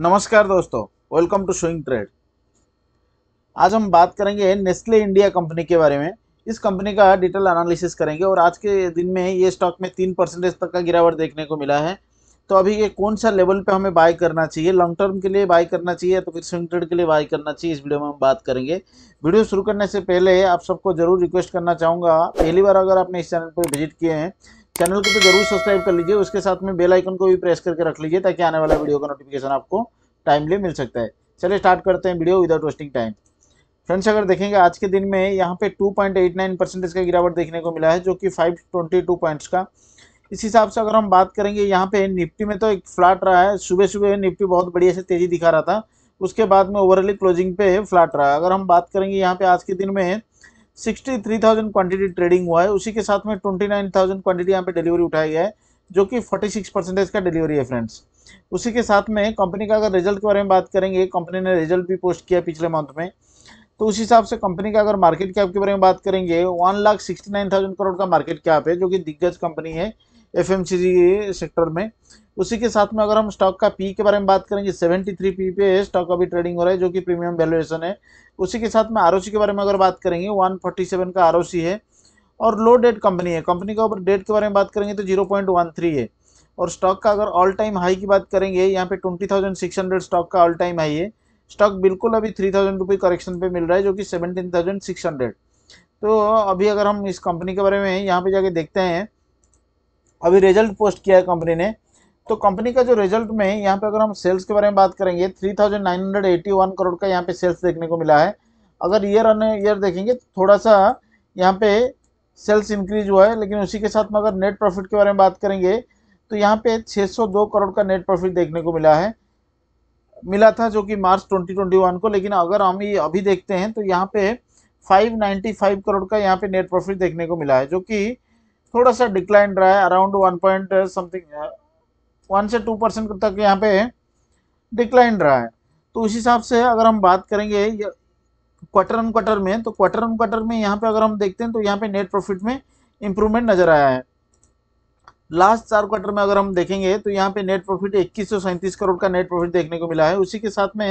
नमस्कार दोस्तों welcome to swing trade आज हम बात करेंगे नेस्ले इंडिया कंपनी के बारे में इस कंपनी का डिटेल एनालिसिस करेंगे और आज के दिन में ये स्टॉक में तीन परसेंटेज तक का गिरावट देखने को मिला है तो अभी ये कौन सा लेवल पे हमें बाय करना चाहिए लॉन्ग टर्म के लिए बाय करना चाहिए तो फिर स्विंग ट्रेड के लिए बाय करना चाहिए इस वीडियो में हम बात करेंगे वीडियो शुरू करने से पहले आप सबको जरूर रिक्वेस्ट करना चाहूँगा पहली बार अगर आपने इस चैनल पर विजिट किए हैं चैनल को तो जरूर सब्सक्राइब कर लीजिए उसके साथ में बेल आइकन को भी प्रेस करके रख लीजिए ताकि आने वाला वीडियो का नोटिफिकेशन आपको टाइमली मिल सकता है चलिए स्टार्ट करते हैं video without wasting time friends अगर देखेंगे आज के दिन में यहाँ पे 2.89 परसेंटेज का गिरावट देखने को मिला है जो कि 522 पॉइंट्स का इस हिसाब से अगर हम बात करेंगे यहाँ पे निफ्टी में तो एक फ्लैट रहा है सुबह सुबह निफ्टी बहुत बढ़िया से तेज़ी दिखा रहा था उसके बाद में ओवरऑली क्लोजिंग पे फ्लैट रहा है अगर हम बात करेंगे यहाँ पे आज के दिन में 63,000 क्वांटिटी ट्रेडिंग हुआ है उसी के साथ में 29,000 क्वांटिटी यहाँ पे डिलीवरी उठाया गया है जो कि 46 परसेंटेज का डिलीवरी है फ्रेंड्स उसी के साथ में कंपनी का अगर रिजल्ट के बारे में बात करेंगे कंपनी ने रिजल्ट भी पोस्ट किया पिछले मंथ में तो उस हिसाब से कंपनी का अगर मार्केट कैप के बारे में बात करेंगे one lakh sixty nine thousand crore का मार्केट कैप है जो कि दिग्गज कंपनी है एफ सेक्टर में उसी के साथ में अगर हम स्टॉक का पी के बारे में बात करेंगे 73 पी पे स्टॉक अभी ट्रेडिंग हो रहा है जो कि प्रीमियम वैल्यूएशन है उसी के साथ में आर के बारे में अगर बात करेंगे 147 का आर है और लो डेट कंपनी है कंपनी का ऊपर डेट के बारे में बात करेंगे तो 0.13 है और स्टॉक का अगर ऑल टाइम हाई की बात करेंगे यहाँ पे हंड्रेड स्टॉक का ऑल टाइम हाई है स्टॉक बिल्कुल अभी थ्री थाउजेंड रुपी करेक्शन पे मिल रहा है जो कि सेवनटीन थाउजेंड सिक्स हंड्रेड तो अभी अगर हम इस कंपनी के बारे में यहाँ पे जाके देखते हैं अभी रिजल्ट पोस्ट किया है कंपनी ने तो कंपनी का जो रिजल्ट में यहाँ पे अगर हम सेल्स के बारे में बात करेंगे 3981 करोड़ का यहाँ पे सेल्स देखने को मिला है अगर ईयर ऑन ईयर देखेंगे तो थोड़ा सा यहाँ पे सेल्स इंक्रीज हुआ है लेकिन उसी के साथ में अगर नेट प्रॉफिट के बारे में बात करेंगे तो यहाँ पे 602 करोड़ का नेट प्रॉफिट देखने को मिला है मिला था जो कि मार्च वन को लेकिन अगर हम ये अभी देखते हैं तो यहाँ पे फाइव करोड़ का यहाँ पे नेट प्रॉफिट देखने को मिला है जो कि थोड़ा सा डिक्लाइन रहा है around one point something one से टू परसेंट तक यहाँ पे डिक्लाइन रहा है तो उस हिसाब से अगर हम बात करेंगे क्वार्टर ऑन क्वार्टर में तो क्वार्टर ऑन क्वार्टर में यहाँ पे अगर हम देखते हैं तो यहाँ पे नेट प्रॉफिट में इम्प्रूवमेंट नज़र आया है लास्ट चार क्वार्टर में अगर हम देखेंगे तो यहाँ पे नेट प्रॉफिट इक्कीस करोड़ का नेट प्रॉफिट देखने को मिला है उसी के साथ में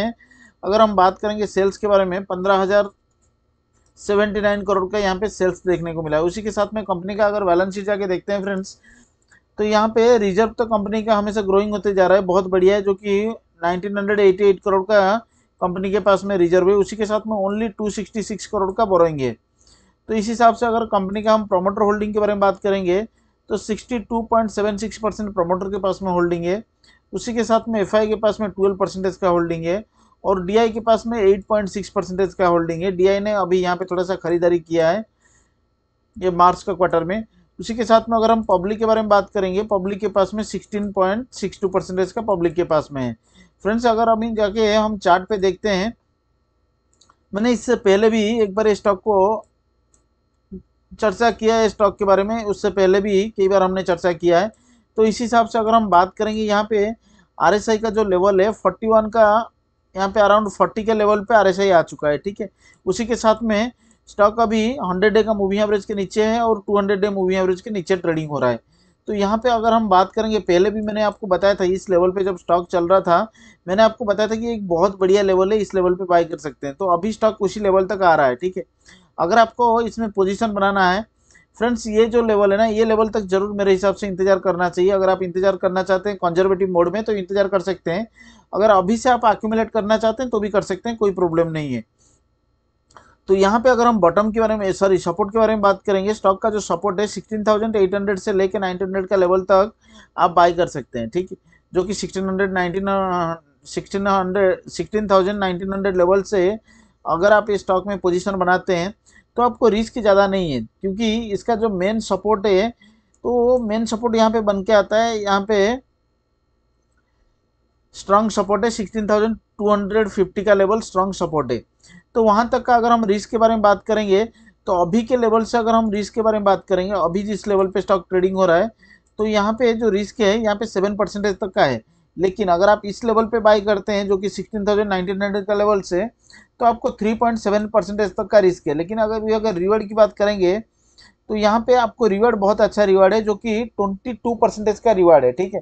अगर हम बात करेंगे सेल्स के बारे में पंद्रह हज़ार सेवेंटी नाइन करोड़ का यहाँ पे सेल्स देखने को मिला है उसी के साथ में कंपनी का अगर बैलेंस शीट जाके देखते हैं फ्रेंड्स तो यहाँ पे रिजर्व तो कंपनी का हमेशा ग्रोइंग होते जा रहा है बहुत बढ़िया है जो कि 1988 करोड़ का कंपनी के पास में रिजर्व है उसी के साथ में ओनली 266 करोड़ का बोरोइंग है तो इस हिसाब से अगर कंपनी का हम प्रोमोटर होल्डिंग के बारे में बात करेंगे तो सिक्सटी परसेंट प्रोमोटर के पास में होल्डिंग है उसी के साथ में एफ के पास में ट्वेल्व परसेंटेज का होल्डिंग है और डीआई के पास में 8.6 परसेंटेज का होल्डिंग है डीआई ने अभी यहाँ पे थोड़ा सा खरीदारी किया है ये मार्च का क्वार्टर में उसी के साथ में अगर हम पब्लिक के बारे में बात करेंगे पब्लिक के पास में 16.62 परसेंटेज का पब्लिक के पास में है फ्रेंड्स अगर अभी जाके हम चार्ट पे देखते हैं मैंने इससे पहले भी एक बार स्टॉक को चर्चा किया है स्टॉक के बारे में उससे पहले भी कई बार हमने चर्चा किया है तो इस हिसाब से अगर हम बात करेंगे यहाँ पे आर का जो लेवल है 41 का यहाँ पे अराउंड फोर्टी के लेवल पे आरएसआई आ चुका है ठीक है उसी के साथ में स्टॉक अभी हंड्रेड डे का मूविंग एवरेज के नीचे है और two hundred day moving average के नीचे ट्रेडिंग हो रहा है तो यहाँ पे अगर हम बात करेंगे पहले भी मैंने आपको बताया था इस लेवल पे जब स्टॉक चल रहा था मैंने आपको बताया था कि एक बहुत बढ़िया लेवल है इस लेवल पर बाय कर सकते हैं तो अभी स्टॉक उसी लेवल तक आ रहा है ठीक है अगर आपको इसमें पोजिशन बनाना है फ्रेंड्स ये जो लेवल है ना ये लेवल तक जरूर मेरे हिसाब से इंतजार करना चाहिए अगर आप इंतजार करना चाहते हैं कॉन्जर्वेटिव मोड में तो इंतजार कर सकते हैं अगर अभी से आप एक्यूमुलेट करना चाहते हैं तो भी कर सकते हैं कोई प्रॉब्लम नहीं है तो यहाँ पे अगर हम बॉटम के बारे में सॉरी सपोर्ट के बारे में बात करेंगे स्टॉक का जो सपोर्ट है सिक्सटीन थाउजेंड एट हंड्रेड से लेकर नाइन हंड्रेड का लेवल तक आप बाय कर सकते हैं ठीक जो कि sixteen sixteen hundred nineteen hundred sixteen thousand nineteen hundred level से अगर आप इस स्टॉक में पोजीशन बनाते हैं तो आपको रिस्क ज़्यादा नहीं है क्योंकि इसका जो मेन सपोर्ट है तो वो मेन सपोर्ट यहाँ पे बन के आता है यहाँ पे स्ट्रांग सपोर्ट है sixteen thousand two hundred fifty का लेवल स्ट्रांग सपोर्ट है तो वहाँ तक का अगर हम रिस्क के बारे में बात करेंगे तो अभी के लेवल से अगर हम रिस्क के बारे में बात करेंगे अभी जिस लेवल पे स्टॉक ट्रेडिंग हो रहा है तो यहाँ पे जो रिस्क है यहाँ पे सेवन परसेंटेज तक का है लेकिन अगर आप इस लेवल पे बाई करते हैं जो कि सिक्सटीन थाउजेंड नाइनटीन हंड्रेड का लेवल से तो आपको थ्री पॉइंट सेवन परसेंटेज तक का रिस्क है लेकिन अगर भी अगर रिवर्ड की बात करेंगे तो यहाँ पे आपको रिवर्ड बहुत अच्छा रिवार्ड है जो कि ट्वेंटी टू परसेंटेज का रिवार्ड है ठीक है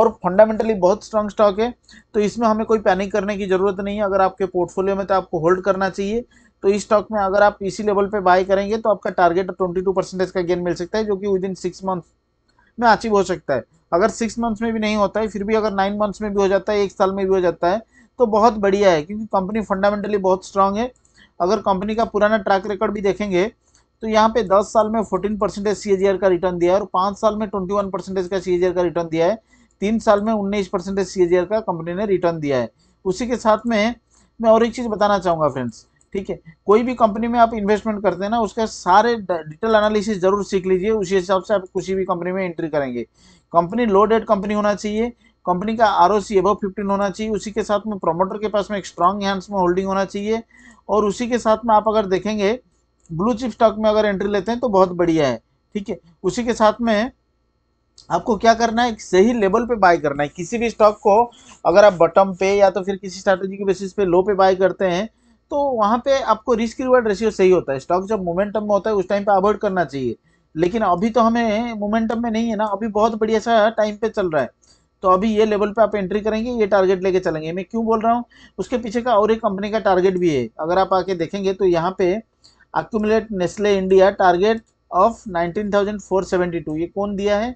और फंडामेंटली बहुत स्ट्रांग स्टॉक है तो इसमें हमें कोई पैनिक करने की ज़रूरत नहीं है अगर आपके पोर्टफोलियो में तो आपको होल्ड करना चाहिए तो इस स्टॉक में अगर आप इसी लेवल पे बाय करेंगे तो आपका टारगेट 22 परसेंटेज का गेन मिल सकता है जो कि विद इन सिक्स मंथ में अचीव हो सकता है अगर सिक्स मंथ्स में भी नहीं होता है फिर भी अगर नाइन मंथ्स में भी हो जाता है एक साल में भी हो जाता है तो बहुत बढ़िया है क्योंकि कंपनी फंडामेंटली बहुत स्ट्रांग है अगर कंपनी का पुराना ट्रैक रिकॉर्ड भी देखेंगे तो यहाँ पे 10 साल में 14 परसेंटेज सी का रिटर्न दिया है और 5 साल में 21 परसेंटेज का सी का रिटर्न दिया है तीन साल में 19 परसेंटेज सी का कंपनी ने रिटर्न दिया है उसी के साथ में मैं और एक चीज़ बताना चाहूँगा फ्रेंड्स ठीक है कोई भी कंपनी में आप इन्वेस्टमेंट करते हैं ना उसका सारे डिटेल एनालिसिस जरूर सीख लीजिए उसी हिसाब से आप किसी भी कंपनी में एंट्री करेंगे कंपनी लो डेट कंपनी होना चाहिए कंपनी का R O C above fifteen होना चाहिए उसी के साथ में प्रोमोटर के पास में एक स्ट्रांग हैंड्स में होल्डिंग होना चाहिए और उसी के साथ में आप अगर देखेंगे ब्लू चिप स्टॉक में अगर एंट्री लेते हैं तो बहुत बढ़िया है ठीक है उसी के साथ में आपको क्या करना है सही लेवल पे बाय करना है किसी भी स्टॉक को अगर आप बटम पे या तो फिर किसी स्ट्रेटेजी के बेसिस पे लो पे बाय करते हैं तो वहाँ पे आपको रिस्क रिवर्ड रेशियो सही होता है स्टॉक जब मोमेंटम में होता है उस टाइम पे अवॉइड करना चाहिए लेकिन अभी तो हमें मोमेंटम में नहीं है ना अभी बहुत बढ़िया सा टाइम पे चल रहा है तो अभी ये लेवल पे आप एंट्री करेंगे ये टारगेट लेके चलेंगे मैं क्यों बोल रहा हूँ उसके पीछे का और एक कंपनी का टारगेट भी है अगर आप आके देखेंगे तो यहाँ पे accumulate Nestle India target of nineteen ये कौन दिया है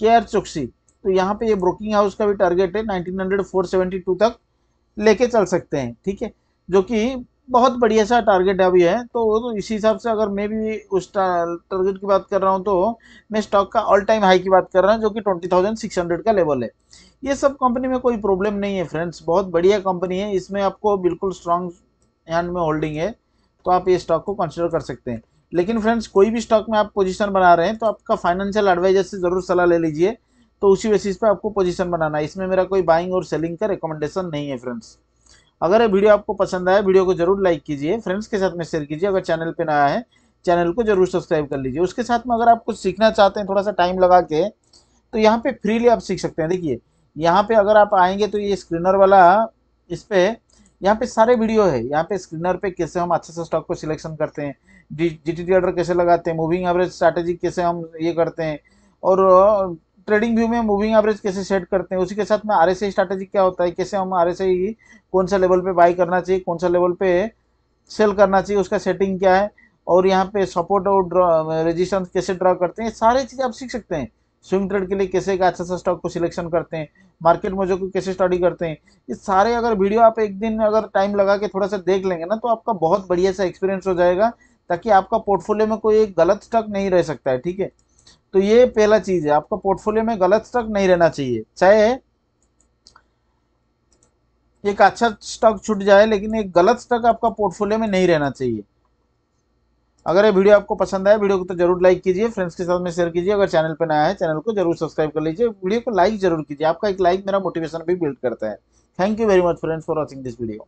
के आर चौकसी तो यहाँ पे ये ब्रोकिंग हाउस का भी टारगेट है नाइनटीन तक लेके चल सकते हैं ठीक है जो कि बहुत बढ़िया सा टारगेट अभी है तो, तो इसी हिसाब से अगर मैं भी उस टारगेट की बात कर रहा हूँ तो मैं स्टॉक का ऑल टाइम हाई की बात कर रहा हूँ जो कि ट्वेंटी थाउजेंड सिक्स हंड्रेड का लेवल है ये सब कंपनी में कोई प्रॉब्लम नहीं है फ्रेंड्स बहुत बढ़िया कंपनी है इसमें आपको बिल्कुल स्ट्रांग हैंड में होल्डिंग है तो आप ये स्टॉक को कंसिडर कर सकते हैं लेकिन फ्रेंड्स कोई भी स्टॉक में आप पोजिशन बना रहे हैं तो आपका फाइनेंशियल एडवाइजर से ज़रूर सलाह ले लीजिए तो उसी बेसिस पर आपको पोजिशन बनाना है इसमें मेरा कोई बाइंग और सेलिंग का रिकमेंडेशन नहीं है फ्रेंड्स अगर ये वीडियो आपको पसंद आया वीडियो को जरूर लाइक कीजिए फ्रेंड्स के साथ में शेयर कीजिए अगर चैनल पर नया है चैनल को जरूर सब्सक्राइब कर लीजिए उसके साथ में अगर आप कुछ सीखना चाहते हैं थोड़ा सा टाइम लगा के तो यहाँ पे फ्रीली आप सीख सकते हैं देखिए यहाँ पे अगर आप आएंगे तो ये स्क्रीनर वाला इस पर यहाँ पे सारे वीडियो है यहाँ पे स्क्रीनर पे कैसे हम अच्छे से स्टॉक को सिलेक्शन करते हैं डी डी कैसे लगाते हैं मूविंग एवरेज स्ट्रैटेजी कैसे हम ये करते हैं और ट्रेडिंग व्यू में मूविंग एवरेज कैसे सेट करते हैं उसी के साथ में आर एस स्ट्रैटेजी क्या होता है कैसे हम आर एस कौन सा लेवल पे बाई करना चाहिए कौन सा लेवल पे सेल करना चाहिए उसका सेटिंग क्या है और यहाँ पे सपोर्ट और रजिस्टेंस कैसे ड्रॉ करते हैं सारी चीज़ आप सीख सकते हैं स्विंग ट्रेड के लिए कैसे एक अच्छा सा स्टॉक को सिलेक्शन करते हैं मार्केट मोजो को कैसे स्टडी करते हैं ये सारे अगर वीडियो आप एक दिन अगर टाइम लगा के थोड़ा सा देख लेंगे ना तो आपका बहुत बढ़िया सा एक्सपीरियंस हो जाएगा ताकि आपका पोर्टफोलियो में कोई गलत स्टॉक नहीं रह सकता है ठीक है तो ये पहला चीज़ है आपका पोर्टफोलियो में गलत स्टॉक नहीं रहना चाहिए चाहे एक अच्छा स्टॉक छूट जाए लेकिन एक गलत स्टॉक आपका पोर्टफोलियो में नहीं रहना चाहिए अगर ये वीडियो आपको पसंद आए वीडियो को तो जरूर लाइक कीजिए फ्रेंड्स के साथ में शेयर कीजिए अगर चैनल पर नया है चैनल को जरूर सब्सक्राइब कर लीजिए वीडियो को लाइक जरूर कीजिए आपका एक लाइक मेरा मोटिवेशन भी बिल्ड करता है thank you very much friends for watching this video